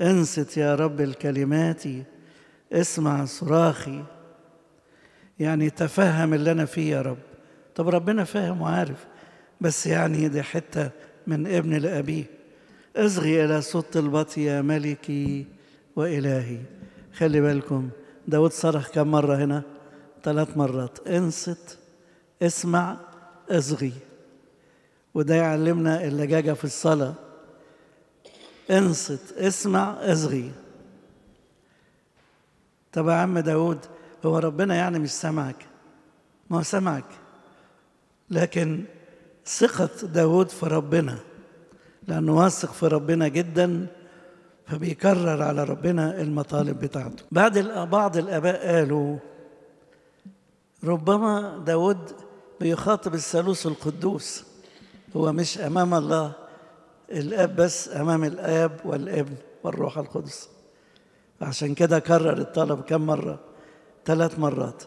انصت يا رب لكلماتي اسمع صراخي يعني تفهم اللي انا فيه يا رب طب ربنا فاهم وعارف بس يعني دي حته من ابن لابيه اصغي الى صوت البط يا ملكي والهي خلي بالكم داود صرخ كم مره هنا ثلاث مرات انصت اسمع اصغي وده يعلمنا اللجاجه في الصلاه انصت اسمع اصغي طب يا عم داود هو ربنا يعني مش سمعك ما هو سمعك لكن ثقة داود في ربنا لأنه واثق في ربنا جدا فبيكرر على ربنا المطالب بتاعته بعد بعض الآباء قالوا ربما داود بيخاطب الثالوث القدوس هو مش أمام الله الاب بس امام الاب والابن والروح القدس عشان كده كرر الطلب كم مره ثلاث مرات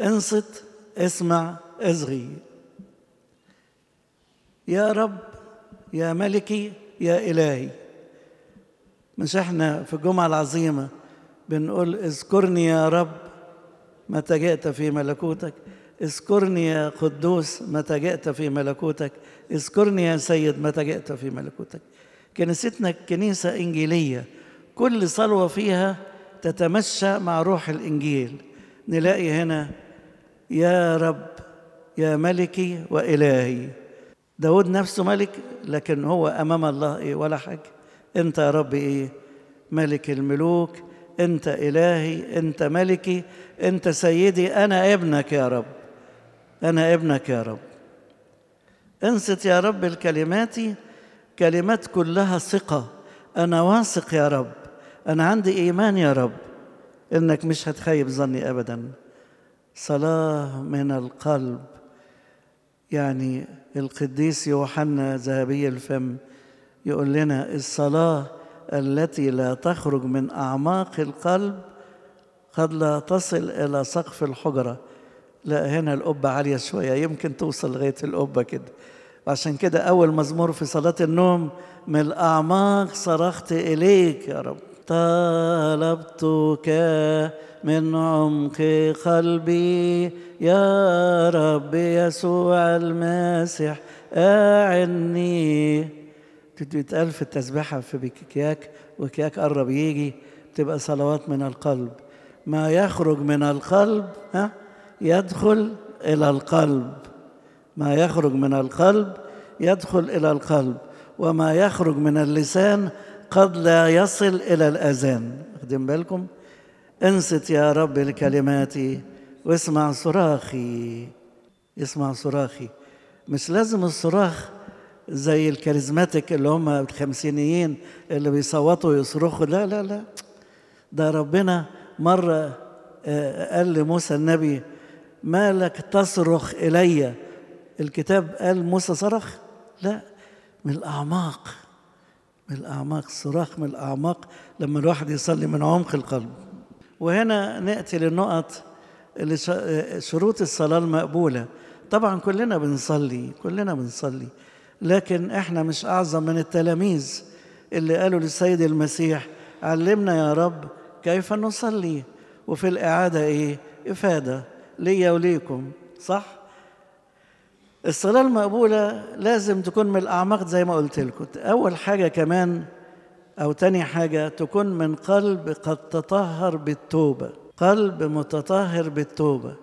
انصت اسمع اصغي يا رب يا ملكي يا الهي مش احنا في الجمعه العظيمه بنقول اذكرني يا رب متى جئت في ملكوتك اذكرني يا قدوس متى جئت في ملكوتك اذكرني يا سيد متى جئت في ملكوتك كنيستنا كنيسة إنجيلية كل صلوة فيها تتمشى مع روح الإنجيل نلاقي هنا يا رب يا ملكي وإلهي داود نفسه ملك لكن هو أمام الله إيه ولا حاجة أنت يا رب إيه ملك الملوك أنت إلهي أنت ملكي أنت سيدي أنا ابنك يا رب أنا ابنك يا رب انصت يا رب الكلمات كلمات كلها ثقة أنا واثق يا رب أنا عندي إيمان يا رب إنك مش هتخيب ظني أبدا صلاة من القلب يعني القديس يوحنا ذهبي الفم يقول لنا الصلاة التي لا تخرج من أعماق القلب قد لا تصل إلى سقف الحجرة لا هنا القبة عالية شوية يمكن توصل لغاية القبة كده وعشان كده أول مزمور في صلاة النوم من الأعماق صرخت إليك يا رب طلبتك من عمق قلبي يا رب يسوع المسيح أعني بتتقال في التسبيحة في بكياك وكياك قرب يجي بتبقى صلوات من القلب ما يخرج من القلب ها يدخل إلى القلب ما يخرج من القلب يدخل إلى القلب وما يخرج من اللسان قد لا يصل إلى الأذان واخدين بالكم انصت يا رب لكلماتي واسمع صراخي اسمع صراخي مش لازم الصراخ زي الكاريزماتيك اللي هم الخمسينيين اللي بيصوتوا ويصرخوا لا لا لا ده ربنا مرة آه، قال لموسى النبي ما لك تصرخ إلي الكتاب قال موسى صرخ لا من الأعماق من الأعماق صراخ من الأعماق لما الواحد يصلي من عمق القلب وهنا نأتي للنقط اللي شروط الصلاة المقبولة طبعا كلنا بنصلي كلنا بنصلي لكن احنا مش أعظم من التلاميذ اللي قالوا للسيد المسيح علمنا يا رب كيف نصلي وفي الإعادة إيه إفادة ليا وليكم صح الصلاة المقبولة لازم تكون من الأعماق زي ما قلت لكم أول حاجة كمان أو تاني حاجة تكون من قلب قد تطهر بالتوبة قلب متطهر بالتوبة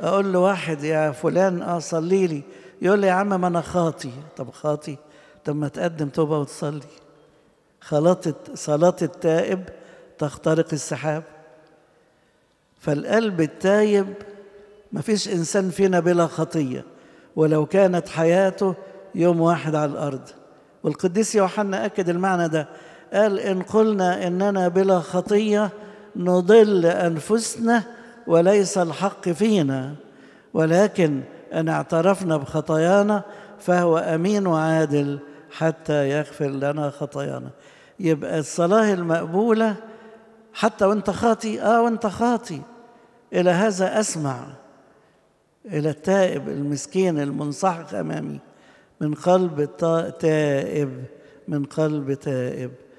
أقول له واحد يا فلان أه صلي لي يقول لي يا عم ما أنا خاطي طب خاطي طب ما تقدم توبة وتصلي خلطت صلاة التائب تخترق السحاب فالقلب التايب ما فيش إنسان فينا بلا خطية ولو كانت حياته يوم واحد على الأرض والقديس يوحنا أكد المعنى ده قال إن قلنا إننا بلا خطية نضل أنفسنا وليس الحق فينا ولكن أن اعترفنا بخطايانا فهو أمين وعادل حتى يغفر لنا خطايانا يبقى الصلاة المقبولة حتى وانت خاطي آه وانت خاطي إلى هذا أسمع إلى التائب المسكين المنسحق أمامي من قلب تائب من قلب تائب